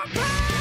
my pain!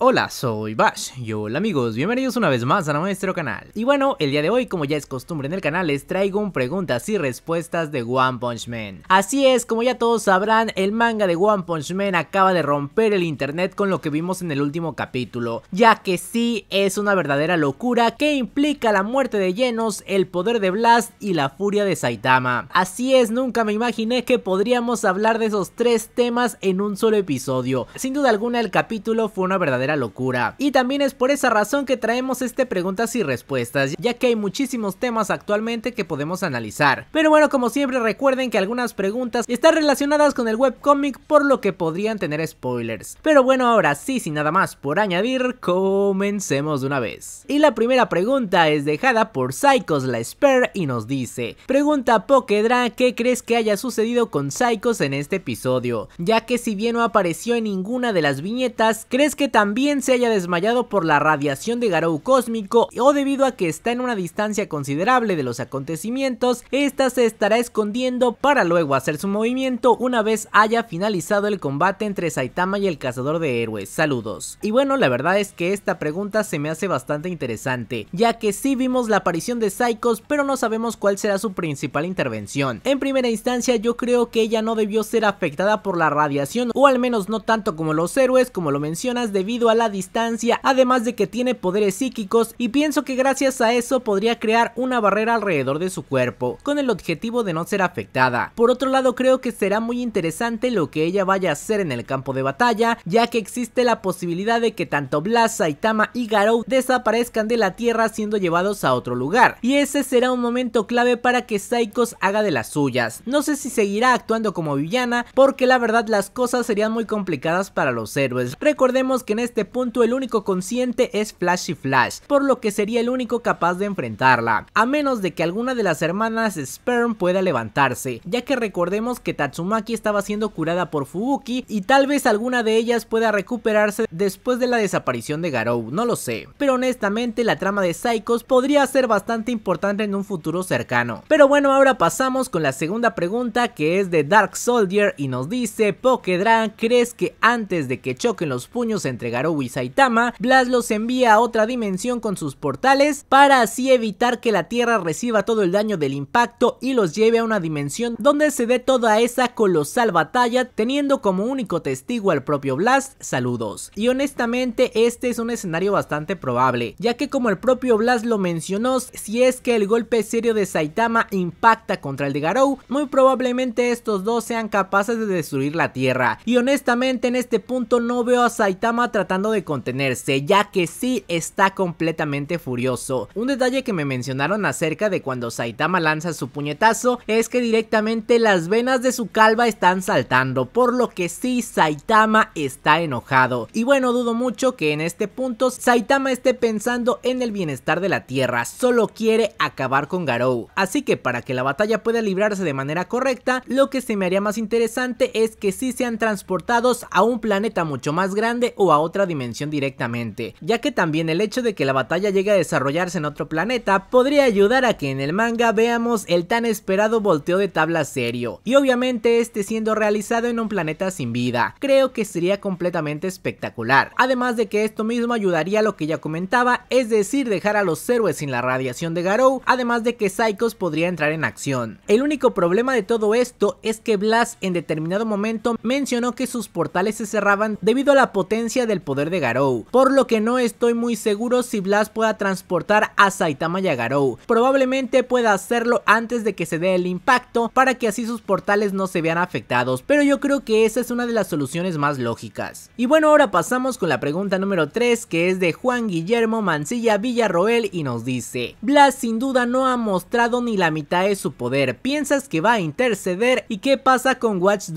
Hola, soy Bash y hola amigos, bienvenidos una vez más a nuestro canal. Y bueno, el día de hoy, como ya es costumbre en el canal, les traigo un preguntas y respuestas de One Punch Man. Así es, como ya todos sabrán, el manga de One Punch Man acaba de romper el internet con lo que vimos en el último capítulo, ya que sí es una verdadera locura que implica la muerte de Genos, el poder de Blast y la furia de Saitama. Así es, nunca me imaginé que podríamos hablar de esos tres temas en un solo episodio. Sin duda alguna, el capítulo fue una verdadera locura. Y también es por esa razón que traemos este preguntas y respuestas, ya que hay muchísimos temas actualmente que podemos analizar. Pero bueno, como siempre recuerden que algunas preguntas están relacionadas con el webcomic por lo que podrían tener spoilers. Pero bueno, ahora sí, sin nada más por añadir, comencemos de una vez. Y la primera pregunta es dejada por Psychos la Spare y nos dice, pregunta Pokedra, ¿qué crees que haya sucedido con Psychos en este episodio? Ya que si bien no apareció en ninguna de las viñetas, ¿crees que también bien se haya desmayado por la radiación de Garou cósmico o debido a que está en una distancia considerable de los acontecimientos, esta se estará escondiendo para luego hacer su movimiento una vez haya finalizado el combate entre Saitama y el cazador de héroes. Saludos. Y bueno, la verdad es que esta pregunta se me hace bastante interesante, ya que sí vimos la aparición de Psychos, pero no sabemos cuál será su principal intervención. En primera instancia yo creo que ella no debió ser afectada por la radiación, o al menos no tanto como los héroes, como lo mencionas, debido a la distancia, además de que tiene poderes psíquicos y pienso que gracias a eso podría crear una barrera alrededor de su cuerpo, con el objetivo de no ser afectada. Por otro lado creo que será muy interesante lo que ella vaya a hacer en el campo de batalla, ya que existe la posibilidad de que tanto Blast, Saitama y Garou desaparezcan de la Tierra siendo llevados a otro lugar, y ese será un momento clave para que Psychos haga de las suyas. No sé si seguirá actuando como villana, porque la verdad las cosas serían muy complicadas para los héroes. Recordemos que en este este punto el único consciente es Flashy Flash, por lo que sería el único capaz de enfrentarla, a menos de que alguna de las hermanas Sperm pueda levantarse, ya que recordemos que Tatsumaki estaba siendo curada por Fubuki y tal vez alguna de ellas pueda recuperarse después de la desaparición de Garou, no lo sé, pero honestamente la trama de Psychos podría ser bastante importante en un futuro cercano. Pero bueno, ahora pasamos con la segunda pregunta que es de Dark Soldier y nos dice, Pokedran, ¿crees que antes de que choquen los puños entre Garou y Saitama, Blast los envía a otra dimensión con sus portales para así evitar que la Tierra reciba todo el daño del impacto y los lleve a una dimensión donde se dé toda esa colosal batalla teniendo como único testigo al propio Blast, saludos. Y honestamente este es un escenario bastante probable, ya que como el propio Blast lo mencionó, si es que el golpe serio de Saitama impacta contra el de Garou, muy probablemente estos dos sean capaces de destruir la Tierra. Y honestamente en este punto no veo a Saitama tratando de contenerse, ya que sí está completamente furioso. Un detalle que me mencionaron acerca de cuando Saitama lanza su puñetazo es que directamente las venas de su calva están saltando, por lo que sí Saitama está enojado. Y bueno, dudo mucho que en este punto Saitama esté pensando en el bienestar de la Tierra, solo quiere acabar con Garou. Así que para que la batalla pueda librarse de manera correcta, lo que se me haría más interesante es que sí sean transportados a un planeta mucho más grande o a otra dimensión directamente, ya que también el hecho de que la batalla llegue a desarrollarse en otro planeta podría ayudar a que en el manga veamos el tan esperado volteo de tabla serio, y obviamente este siendo realizado en un planeta sin vida, creo que sería completamente espectacular, además de que esto mismo ayudaría a lo que ya comentaba, es decir dejar a los héroes sin la radiación de Garou, además de que Psychos podría entrar en acción. El único problema de todo esto es que Blast en determinado momento mencionó que sus portales se cerraban debido a la potencia del poder de Garou, por lo que no estoy muy seguro si Blas pueda transportar a Saitama y a Garou. Probablemente pueda hacerlo antes de que se dé el impacto para que así sus portales no se vean afectados, pero yo creo que esa es una de las soluciones más lógicas. Y bueno, ahora pasamos con la pregunta número 3 que es de Juan Guillermo Mancilla Villarroel y nos dice, Blas sin duda no ha mostrado ni la mitad de su poder, ¿piensas que va a interceder? ¿Y qué pasa con Watch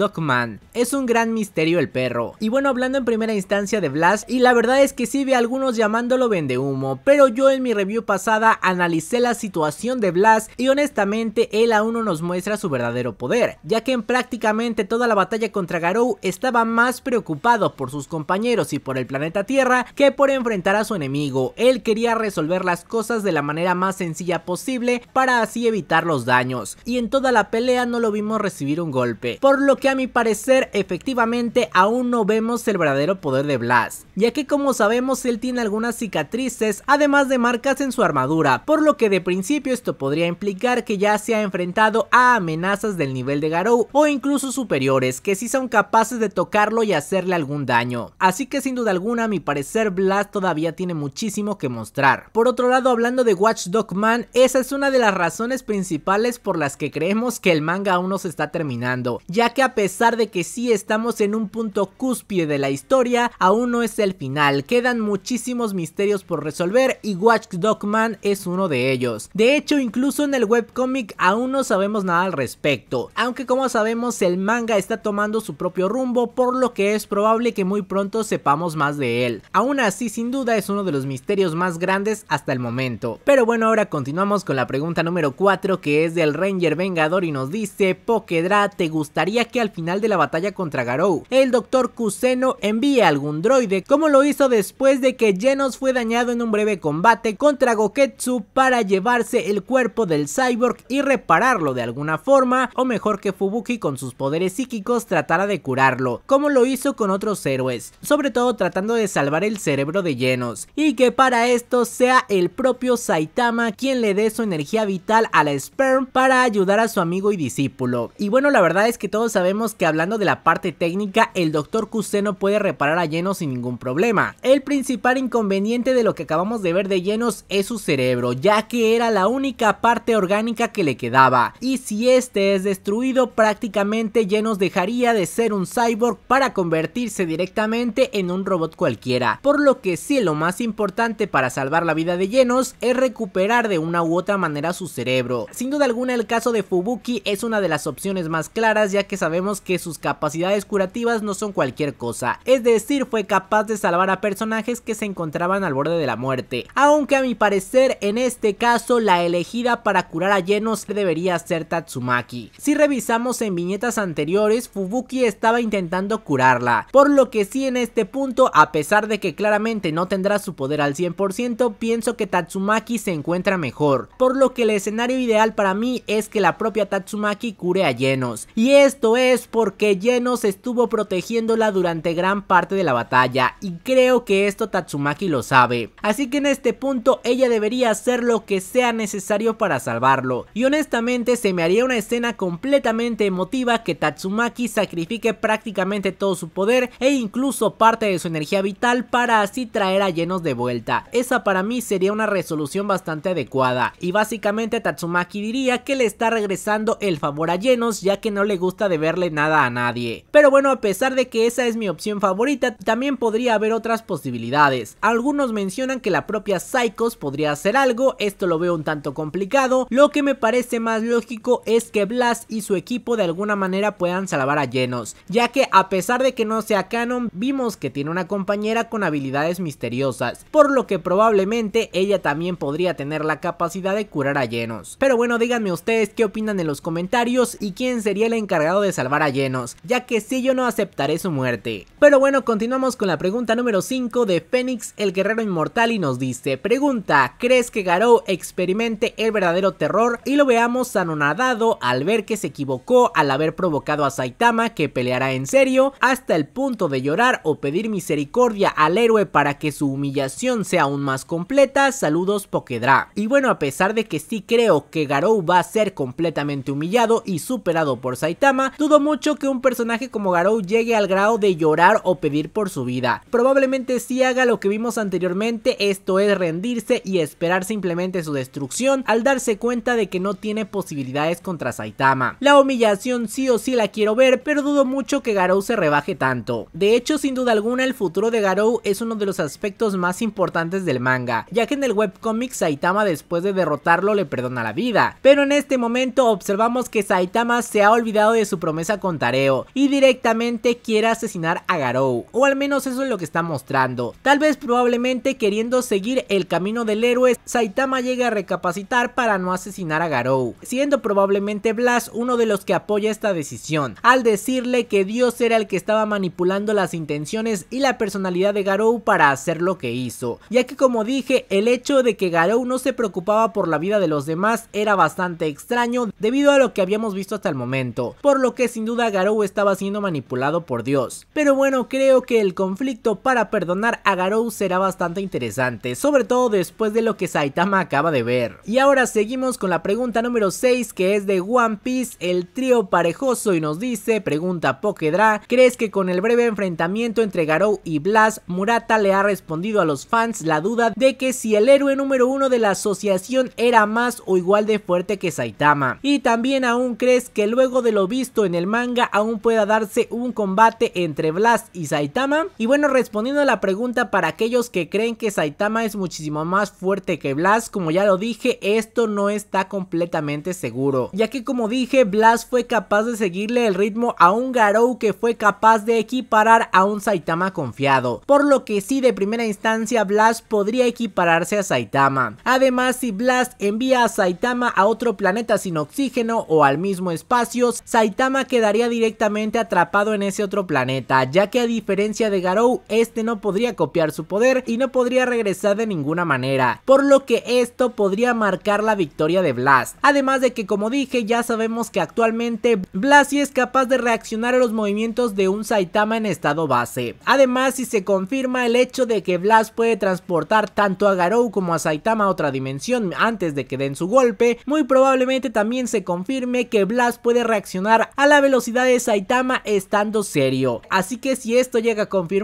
Es un gran misterio el perro. Y bueno, hablando en primera instancia de Blas y la verdad es que sí ve algunos llamándolo vende humo, pero yo en mi review pasada analicé la situación de Blast y honestamente él aún no nos muestra su verdadero poder, ya que en prácticamente toda la batalla contra Garou estaba más preocupado por sus compañeros y por el planeta Tierra que por enfrentar a su enemigo, él quería resolver las cosas de la manera más sencilla posible para así evitar los daños, y en toda la pelea no lo vimos recibir un golpe, por lo que a mi parecer efectivamente aún no vemos el verdadero poder de Blast ya que como sabemos él tiene algunas cicatrices además de marcas en su armadura, por lo que de principio esto podría implicar que ya se ha enfrentado a amenazas del nivel de Garou o incluso superiores que sí son capaces de tocarlo y hacerle algún daño, así que sin duda alguna a mi parecer Blast todavía tiene muchísimo que mostrar. Por otro lado hablando de Watch Man, esa es una de las razones principales por las que creemos que el manga aún no se está terminando, ya que a pesar de que sí estamos en un punto cúspide de la historia, aún no es el final, quedan muchísimos misterios por resolver y Watch Dogman es uno de ellos. De hecho, incluso en el webcomic aún no sabemos nada al respecto, aunque como sabemos el manga está tomando su propio rumbo, por lo que es probable que muy pronto sepamos más de él. Aún así, sin duda es uno de los misterios más grandes hasta el momento. Pero bueno, ahora continuamos con la pregunta número 4 que es del Ranger Vengador y nos dice, Pokedra, ¿te gustaría que al final de la batalla contra Garou, el Dr. Kuseno envíe algún droid? como cómo lo hizo después de que Genos fue dañado en un breve combate contra Goketsu para llevarse el cuerpo del cyborg y repararlo de alguna forma, o mejor que Fubuki con sus poderes psíquicos tratara de curarlo, como lo hizo con otros héroes, sobre todo tratando de salvar el cerebro de Genos, y que para esto sea el propio Saitama quien le dé su energía vital a la Sperm para ayudar a su amigo y discípulo. Y bueno, la verdad es que todos sabemos que hablando de la parte técnica, el Dr. Kuseno puede reparar a Genos sin problema. El principal inconveniente de lo que acabamos de ver de llenos es su cerebro, ya que era la única parte orgánica que le quedaba, y si este es destruido prácticamente llenos dejaría de ser un cyborg para convertirse directamente en un robot cualquiera, por lo que sí lo más importante para salvar la vida de llenos es recuperar de una u otra manera su cerebro. Sin duda alguna el caso de Fubuki es una de las opciones más claras ya que sabemos que sus capacidades curativas no son cualquier cosa, es decir fue capaz de salvar a personajes que se encontraban al borde de la muerte. Aunque a mi parecer en este caso la elegida para curar a Genos debería ser Tatsumaki. Si revisamos en viñetas anteriores Fubuki estaba intentando curarla, por lo que sí en este punto a pesar de que claramente no tendrá su poder al 100% pienso que Tatsumaki se encuentra mejor, por lo que el escenario ideal para mí es que la propia Tatsumaki cure a Genos, y esto es porque Genos estuvo protegiéndola durante gran parte de la batalla y creo que esto Tatsumaki lo sabe. Así que en este punto ella debería hacer lo que sea necesario para salvarlo. Y honestamente se me haría una escena completamente emotiva que Tatsumaki sacrifique prácticamente todo su poder e incluso parte de su energía vital para así traer a Llenos de vuelta. Esa para mí sería una resolución bastante adecuada. Y básicamente Tatsumaki diría que le está regresando el favor a Llenos ya que no le gusta deberle nada a nadie. Pero bueno, a pesar de que esa es mi opción favorita, también podría haber otras posibilidades. Algunos mencionan que la propia Psychos podría hacer algo, esto lo veo un tanto complicado. Lo que me parece más lógico es que Blast y su equipo de alguna manera puedan salvar a Genos, ya que a pesar de que no sea canon, vimos que tiene una compañera con habilidades misteriosas, por lo que probablemente ella también podría tener la capacidad de curar a Genos. Pero bueno, díganme ustedes qué opinan en los comentarios y quién sería el encargado de salvar a Genos, ya que si yo no aceptaré su muerte. Pero bueno, continuamos con la la pregunta número 5 de Fénix el Guerrero Inmortal y nos dice, pregunta, ¿crees que Garou experimente el verdadero terror y lo veamos anonadado al ver que se equivocó al haber provocado a Saitama que peleará en serio hasta el punto de llorar o pedir misericordia al héroe para que su humillación sea aún más completa? Saludos Pokedra. Y bueno, a pesar de que sí creo que Garou va a ser completamente humillado y superado por Saitama, dudo mucho que un personaje como Garou llegue al grado de llorar o pedir por su vida Probablemente si haga lo que vimos anteriormente, esto es rendirse y esperar simplemente su destrucción al darse cuenta de que no tiene posibilidades contra Saitama. La humillación sí o sí la quiero ver, pero dudo mucho que Garou se rebaje tanto. De hecho, sin duda alguna, el futuro de Garou es uno de los aspectos más importantes del manga, ya que en el webcomic Saitama después de derrotarlo le perdona la vida, pero en este momento observamos que Saitama se ha olvidado de su promesa con Tareo y directamente quiere asesinar a Garou, o al menos eso es lo que está mostrando. Tal vez probablemente queriendo seguir el camino del héroe, Saitama llega a recapacitar para no asesinar a Garou, siendo probablemente Blas uno de los que apoya esta decisión, al decirle que Dios era el que estaba manipulando las intenciones y la personalidad de Garou para hacer lo que hizo, ya que como dije, el hecho de que Garou no se preocupaba por la vida de los demás era bastante extraño debido a lo que habíamos visto hasta el momento, por lo que sin duda Garou estaba siendo manipulado por Dios. Pero bueno, creo que el conflicto conflicto para perdonar a Garou será bastante interesante, sobre todo después de lo que Saitama acaba de ver. Y ahora seguimos con la pregunta número 6 que es de One Piece, el trío parejoso y nos dice, pregunta Pokedra, ¿crees que con el breve enfrentamiento entre Garou y Blas, Murata le ha respondido a los fans la duda de que si el héroe número 1 de la asociación era más o igual de fuerte que Saitama? Y también aún crees que luego de lo visto en el manga aún pueda darse un combate entre Blas y Saitama? bueno, respondiendo a la pregunta para aquellos que creen que Saitama es muchísimo más fuerte que Blast como ya lo dije, esto no está completamente seguro. Ya que como dije, Blast fue capaz de seguirle el ritmo a un Garou que fue capaz de equiparar a un Saitama confiado. Por lo que sí, de primera instancia, Blast podría equipararse a Saitama. Además, si Blast envía a Saitama a otro planeta sin oxígeno o al mismo espacio, Saitama quedaría directamente atrapado en ese otro planeta, ya que a diferencia de Garou, este no podría copiar su poder y no podría regresar de ninguna manera, por lo que esto podría marcar la victoria de Blast. Además de que como dije ya sabemos que actualmente Blast sí es capaz de reaccionar a los movimientos de un Saitama en estado base. Además si se confirma el hecho de que Blast puede transportar tanto a Garou como a Saitama a otra dimensión antes de que den su golpe, muy probablemente también se confirme que Blast puede reaccionar a la velocidad de Saitama estando serio. Así que si esto llega a confirmar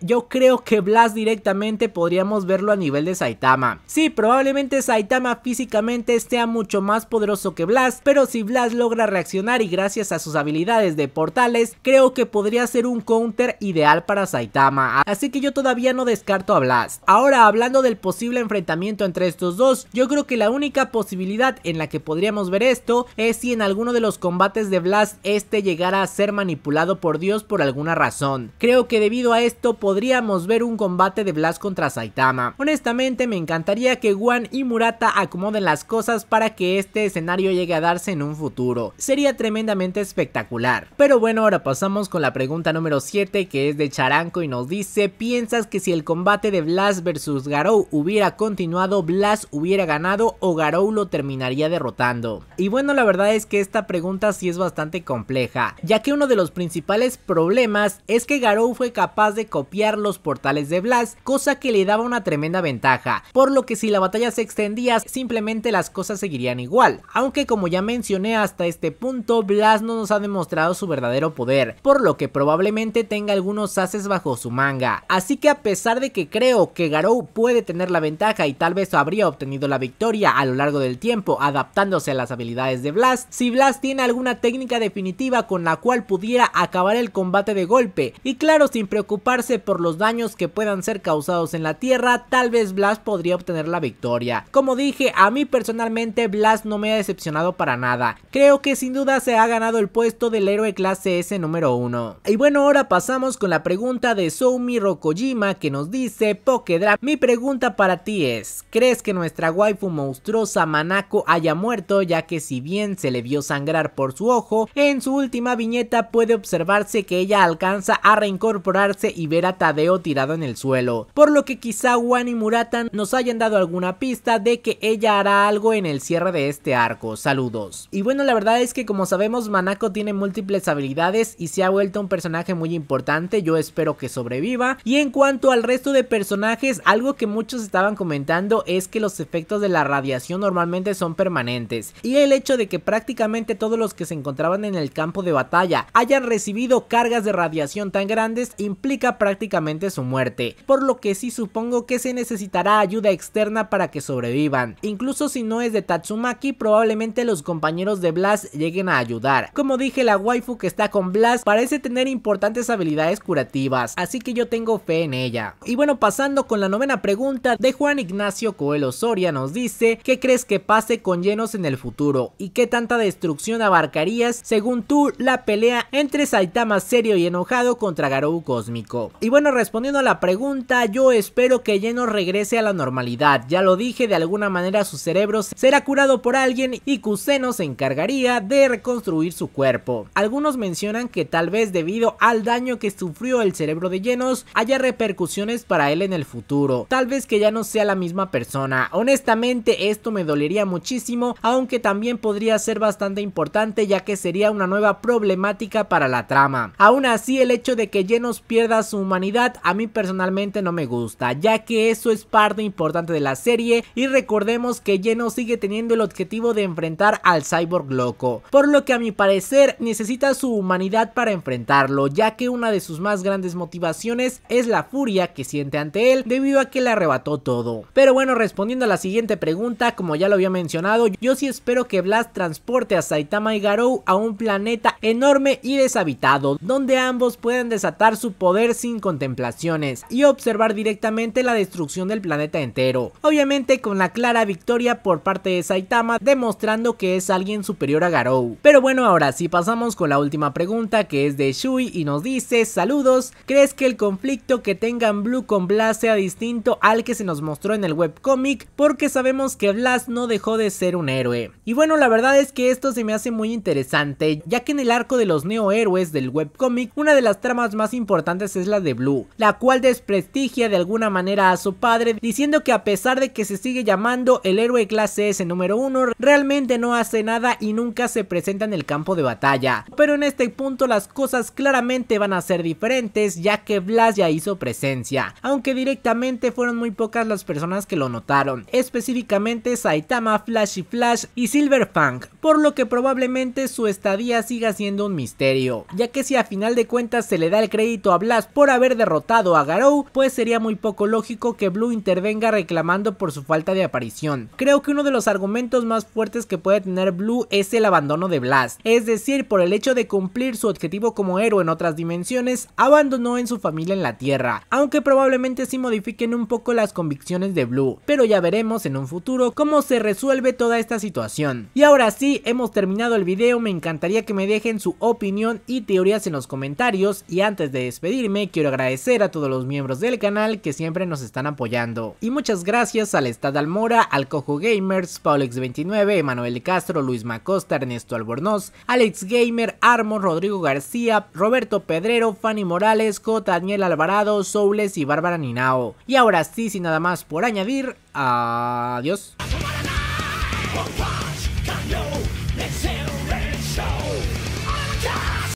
yo creo que Blast directamente podríamos verlo a nivel de Saitama. Sí, probablemente Saitama físicamente sea mucho más poderoso que Blast, pero si Blast logra reaccionar y gracias a sus habilidades de portales, creo que podría ser un counter ideal para Saitama, así que yo todavía no descarto a Blast. Ahora, hablando del posible enfrentamiento entre estos dos, yo creo que la única posibilidad en la que podríamos ver esto es si en alguno de los combates de Blast este llegara a ser manipulado por Dios por alguna razón. Creo que debido a esto podríamos ver un combate de Blast contra Saitama. Honestamente me encantaría que Guan y Murata acomoden las cosas para que este escenario llegue a darse en un futuro. Sería tremendamente espectacular. Pero bueno, ahora pasamos con la pregunta número 7 que es de Charanco y nos dice ¿Piensas que si el combate de Blast versus Garou hubiera continuado, Blast hubiera ganado o Garou lo terminaría derrotando? Y bueno, la verdad es que esta pregunta sí es bastante compleja, ya que uno de los principales problemas es que Garou fue capaz de copiar los portales de Blast, cosa que le daba una tremenda ventaja, por lo que si la batalla se extendía, simplemente las cosas seguirían igual, aunque como ya mencioné hasta este punto, Blast no nos ha demostrado su verdadero poder, por lo que probablemente tenga algunos haces bajo su manga, así que a pesar de que creo que Garou puede tener la ventaja y tal vez habría obtenido la victoria a lo largo del tiempo adaptándose a las habilidades de Blast, si Blast tiene alguna técnica definitiva con la cual pudiera acabar el combate de golpe, y claro sin preocuparse por los daños que puedan ser causados en la tierra, tal vez Blast podría obtener la victoria. Como dije, a mí personalmente Blast no me ha decepcionado para nada. Creo que sin duda se ha ganado el puesto del héroe clase S número 1. Y bueno, ahora pasamos con la pregunta de Soumi Rokojima que nos dice, Pokedra, mi pregunta para ti es, ¿crees que nuestra waifu monstruosa Manako haya muerto ya que si bien se le vio sangrar por su ojo, en su última viñeta puede observarse que ella alcanza a reincorporarse y ver a Tadeo tirado en el suelo, por lo que quizá Wan y Murata nos hayan dado alguna pista de que ella hará algo en el cierre de este arco. Saludos. Y bueno, la verdad es que como sabemos, Manako tiene múltiples habilidades y se ha vuelto un personaje muy importante, yo espero que sobreviva. Y en cuanto al resto de personajes, algo que muchos estaban comentando es que los efectos de la radiación normalmente son permanentes, y el hecho de que prácticamente todos los que se encontraban en el campo de batalla hayan recibido cargas de radiación tan grandes implica prácticamente su muerte, por lo que sí supongo que se necesitará ayuda externa para que sobrevivan. Incluso si no es de Tatsumaki, probablemente los compañeros de Blast lleguen a ayudar. Como dije, la waifu que está con Blast parece tener importantes habilidades curativas, así que yo tengo fe en ella. Y bueno, pasando con la novena pregunta de Juan Ignacio Coelho Soria nos dice, ¿qué crees que pase con llenos en el futuro? ¿Y qué tanta destrucción abarcarías según tú la pelea entre Saitama serio y enojado contra Garou Cosmic y bueno, respondiendo a la pregunta, yo espero que Genos regrese a la normalidad. Ya lo dije, de alguna manera su cerebro será curado por alguien y Kuseno se encargaría de reconstruir su cuerpo. Algunos mencionan que tal vez debido al daño que sufrió el cerebro de Genos haya repercusiones para él en el futuro. Tal vez que ya no sea la misma persona. Honestamente esto me dolería muchísimo, aunque también podría ser bastante importante ya que sería una nueva problemática para la trama. Aún así el hecho de que Genos pierda su humanidad a mí personalmente no me gusta, ya que eso es parte importante de la serie y recordemos que Geno sigue teniendo el objetivo de enfrentar al cyborg loco, por lo que a mi parecer necesita su humanidad para enfrentarlo, ya que una de sus más grandes motivaciones es la furia que siente ante él debido a que le arrebató todo. Pero bueno, respondiendo a la siguiente pregunta, como ya lo había mencionado, yo sí espero que Blast transporte a Saitama y Garou a un planeta enorme y deshabitado, donde ambos puedan desatar su poder sin contemplaciones y observar directamente la destrucción del planeta entero. Obviamente con la clara victoria por parte de Saitama demostrando que es alguien superior a Garou. Pero bueno ahora sí pasamos con la última pregunta que es de Shui y nos dice saludos, ¿crees que el conflicto que tengan Blue con Blast sea distinto al que se nos mostró en el webcomic? Porque sabemos que Blast no dejó de ser un héroe. Y bueno la verdad es que esto se me hace muy interesante ya que en el arco de los neohéroes del webcomic una de las tramas más importantes es la de Blue, la cual desprestigia de alguna manera a su padre diciendo que a pesar de que se sigue llamando el héroe clase S número 1, realmente no hace nada y nunca se presenta en el campo de batalla. Pero en este punto las cosas claramente van a ser diferentes ya que Blas ya hizo presencia, aunque directamente fueron muy pocas las personas que lo notaron, específicamente Saitama, Flashy Flash y Silver Fang, por lo que probablemente su estadía siga siendo un misterio, ya que si a final de cuentas se le da el crédito a Blas por haber derrotado a Garou, pues sería muy poco lógico que Blue intervenga reclamando por su falta de aparición. Creo que uno de los argumentos más fuertes que puede tener Blue es el abandono de Blast, es decir, por el hecho de cumplir su objetivo como héroe en otras dimensiones, abandonó en su familia en la Tierra, aunque probablemente sí modifiquen un poco las convicciones de Blue, pero ya veremos en un futuro cómo se resuelve toda esta situación. Y ahora sí, hemos terminado el video, me encantaría que me dejen su opinión y teorías en los comentarios y antes de despedir quiero agradecer a todos los miembros del canal que siempre nos están apoyando. Y muchas gracias al Estad Almora, al Cojo Gamers, Paulex29, Emanuel Castro, Luis Macosta, Ernesto Albornoz, Alex Gamer, Armo, Rodrigo García, Roberto Pedrero, Fanny Morales, J. Daniel Alvarado, Soules y Bárbara Ninao. Y ahora sí, sin nada más por añadir, adiós.